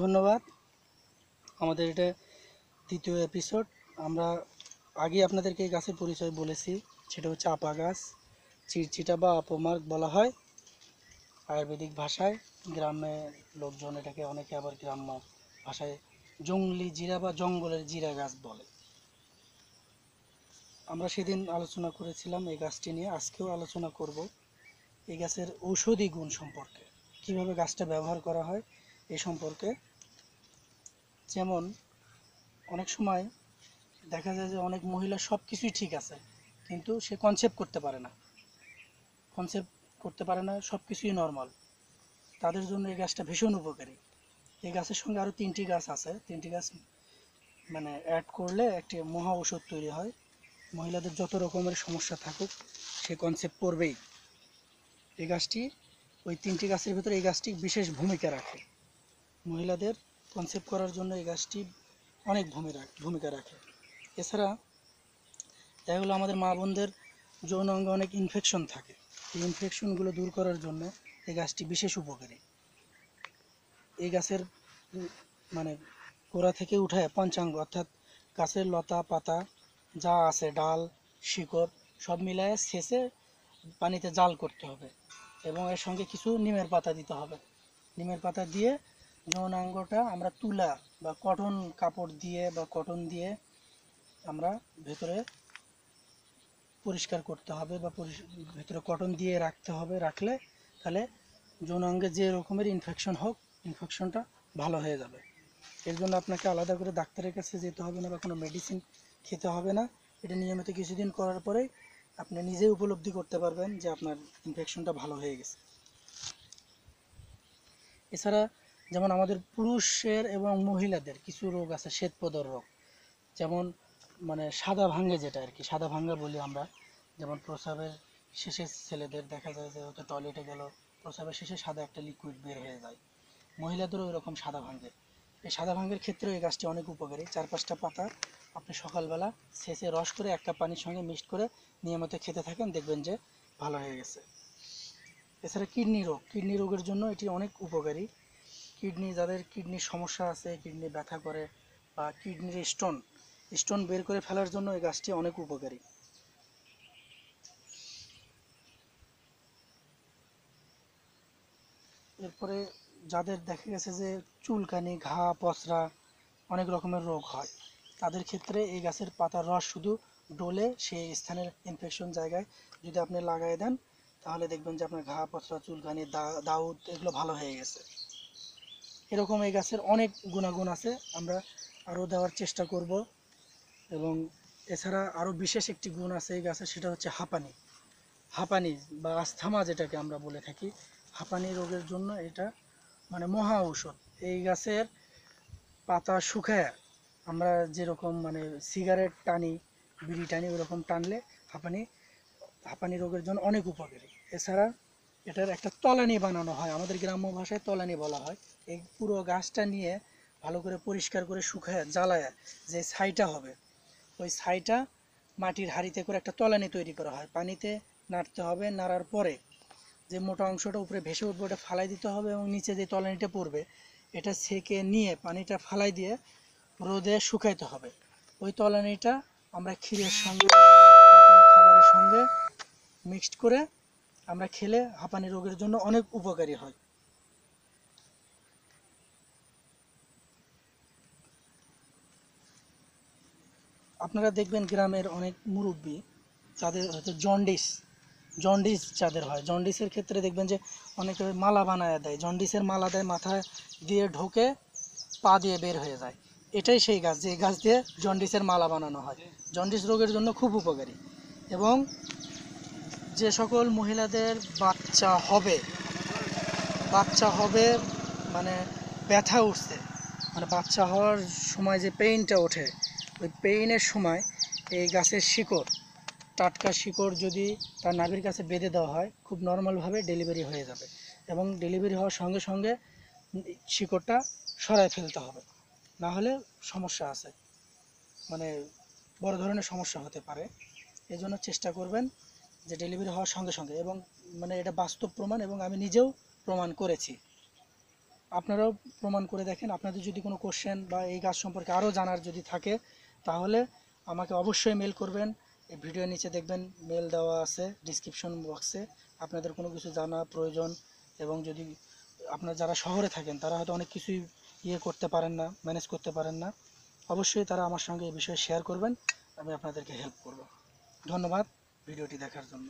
ধন্যবাদ আমাদের এটা তৃতীয় এপিসোড আমরা আগে আপনাদেরকে এই গাছের পরিচয় বলেছি সেটা হচ্ছে আপা গাছ চিরচিটা বা আপমার্গ বলা হয় আয়ুর্বেদিক ভাষায় গ্রামে লোকজন এটাকে অনেকে আবার গ্রাম্য ভাষায় জঙ্গলি জিরা বা জঙ্গলের জিরা গাছ বলে আমরা সেদিন আলোচনা করেছিলাম এই গাছটি নিয়ে আজকেও আলোচনা করব এই গাছের ঔষধি গুণ সম্পর্কে কিভাবে গাছটা ব্যবহার করা হয় এ সম্পর্কে যেমন অনেক সময় দেখা যায় যে অনেক মহিলা সব কিছুই ঠিক আছে কিন্তু সে কনসেপ্ট করতে পারে না কনসেপ্ট করতে পারে না সব কিছুই নর্মাল তাদের জন্য এই গাছটা ভীষণ উপকারী এই গাছের সঙ্গে আরও তিনটি গাছ আছে তিনটি গাছ মানে অ্যাড করলে একটি মহা ওষুধ তৈরি হয় মহিলাদের যত রকমের সমস্যা থাকুক সে কনসেপ্ট করবেই এই গাছটি ওই তিনটি গাছের ভিতরে এই গাছটি বিশেষ ভূমিকা রাখে মহিলাদের কনসেপ্ট করার জন্য এই গাছটি অনেক ভূমিকা ভূমিকা রাখে এছাড়া এগুলো আমাদের মা বোনদের যৌন অঙ্গে অনেক ইনফেকশন থাকে এই ইনফেকশনগুলো দূর করার জন্য এই গাছটি বিশেষ উপকারী এই গাছের মানে গোড়া থেকে উঠায় পঞ্চাঙ্গ অর্থাৎ গাছের লতা পাতা যা আছে ডাল শিকড় সব মিলায়ে শেষে পানিতে জাল করতে হবে এবং এর সঙ্গে কিছু নিমের পাতা দিতে হবে নিমের পাতা দিয়ে যৌনাঙ্গটা আমরা তুলা বা কটন কাপড় দিয়ে বা কটন দিয়ে আমরা ভেতরে পরিষ্কার করতে হবে বা ভেতরে কটন দিয়ে রাখতে হবে রাখলে তাহলে যৌনাঙ্গে যে রকমের ইনফেকশন হোক ইনফেকশনটা ভালো হয়ে যাবে এর জন্য আপনাকে আলাদা করে ডাক্তারের কাছে যেতে হবে না বা কোনো মেডিসিন খেতে হবে না এটা নিয়মিত কিছুদিন করার পরেই আপনি নিজেই উপলব্ধি করতে পারবেন যে আপনার ইনফেকশনটা ভালো হয়ে গেছে এছাড়া যেমন আমাদের পুরুষের এবং মহিলাদের কিছু রোগ আছে শ্বেতপদর রোগ যেমন মানে সাদা ভাঙ্গে যেটা আর কি সাদা ভাঙ্গা বলি আমরা যেমন প্রসাবের শেষে ছেলেদের দেখা যায় যে হয়তো টয়লেটে গেল প্রসাবের শেষে সাদা একটা লিকুইড বের হয়ে যায় মহিলাদেরও এরকম সাদা ভাঙ্গে এই সাদা ভাঙ্গের ক্ষেত্রেও এই গাছটি অনেক উপকারী চার পাঁচটা পাতা আপনি সকালবেলা শেষে রস করে এক কাপ পানির সঙ্গে মিক্সড করে নিয়মিত খেতে থাকেন দেখবেন যে ভালো হয়ে গেছে এছাড়া কিডনি রোগ কিডনি রোগের জন্য এটি অনেক উপকারী কিডনি যাদের কিডনির সমস্যা আছে কিডনি ব্যথা করে বা কিডনির স্টোন স্টোন বের করে ফেলার জন্য এই গাছটি অনেক উপকারী এরপরে যাদের দেখা গেছে যে চুলকানি ঘা পচরা অনেক রকমের রোগ হয় তাদের ক্ষেত্রে এই গাছের পাতার রস শুধু ডলে সেই স্থানের ইনফেকশন জায়গায় যদি আপনি লাগাই দেন তাহলে দেখবেন যে আপনার ঘা পচরা চুলকানি দাউদ এগুলো ভালো হয়ে গেছে এরকম এই গাছের অনেক গুণাগুণ আছে আমরা আরও দেওয়ার চেষ্টা করব এবং এছাড়া আরও বিশেষ একটি গুণ আছে এই গাছের সেটা হচ্ছে হাঁপানি হাঁপানি বা আস্থামা যেটাকে আমরা বলে থাকি হাঁপানি রোগের জন্য এটা মানে মহা ঔষধ এই গাছের পাতা শুকায় আমরা যেরকম মানে সিগারেট টানি বিড়ি টানি ওরকম টানলে হাঁপানি হাঁপানি রোগের জন্য অনেক উপকারী এছাড়া এটার একটা তলানি বানানো হয় আমাদের গ্রাম্য ভাষায় তলানি বলা হয় এই পুরো গাছটা নিয়ে ভালো করে পরিষ্কার করে শুকায় জ্বালায় যে ছাইটা হবে ওই ছাইটা মাটির হাড়িতে করে একটা তলানি তৈরি করা হয় পানিতে নাড়তে হবে নাড়ার পরে যে মোটা অংশটা উপরে ভেসে উঠবে ওটা ফালাই দিতে হবে এবং নিচে যে তলানিটা পড়বে এটা ছেঁকে নিয়ে পানিটা ফালাই দিয়ে রোদে শুকাইতে হবে ওই তলানিটা আমরা ক্ষীরের সঙ্গে খাবারের সঙ্গে মিক্সড করে আমরা খেলে হাঁপানি রোগের জন্য অনেক উপকারী হয় আপনারা দেখবেন গ্রামের অনেক মুরব্বী যাদের হচ্ছে জন্ডিস জন্ডিস যাদের হয় জন্ডিসের ক্ষেত্রে দেখবেন যে অনেকে মালা বানায় দেয় জন্ডিসের মালা দেয় মাথায় দিয়ে ঢোকে পা দিয়ে বের হয়ে যায় এটাই সেই গাছ যে গাছ দিয়ে জন্ডিসের মালা বানানো হয় জন্ডিস রোগের জন্য খুব উপকারী এবং যে সকল মহিলাদের বাচ্চা হবে বাচ্চা হবে মানে ব্যথা উঠছে মানে বাচ্চা হওয়ার সময় যে পেইনটা ওঠে ওই পেইনের সময় এই গাছের শিকড় টাটকা শিকড় যদি তার নাভির কাছে বেঁধে দেওয়া হয় খুব নর্মালভাবে ডেলিভারি হয়ে যাবে এবং ডেলিভারি হওয়ার সঙ্গে সঙ্গে শিকড়টা সরায় ফেলতে হবে না হলে সমস্যা আছে মানে বড় ধরনের সমস্যা হতে পারে এজন্য চেষ্টা করবেন যে ডেলিভারি হওয়ার সঙ্গে সঙ্গে এবং মানে এটা বাস্তব প্রমাণ এবং আমি নিজেও প্রমাণ করেছি আপনারাও প্রমাণ করে দেখেন আপনাদের যদি কোনো কোশ্চেন বা এই গাছ সম্পর্কে আরও জানার যদি থাকে তাহলে আমাকে অবশ্যই মেল করবেন এই ভিডিওর নিচে দেখবেন মেল দেওয়া আছে ডিসক্রিপশন বক্সে আপনাদের কোনো কিছু জানা প্রয়োজন এবং যদি আপনার যারা শহরে থাকেন তারা হয়তো অনেক কিছুই ইয়ে করতে পারেন না ম্যানেজ করতে পারেন না অবশ্যই তারা আমার সঙ্গে এই বিষয়ে শেয়ার করবেন আমি আপনাদেরকে হেল্প করব ধন্যবাদ ভিডিওটি দেখার জন্য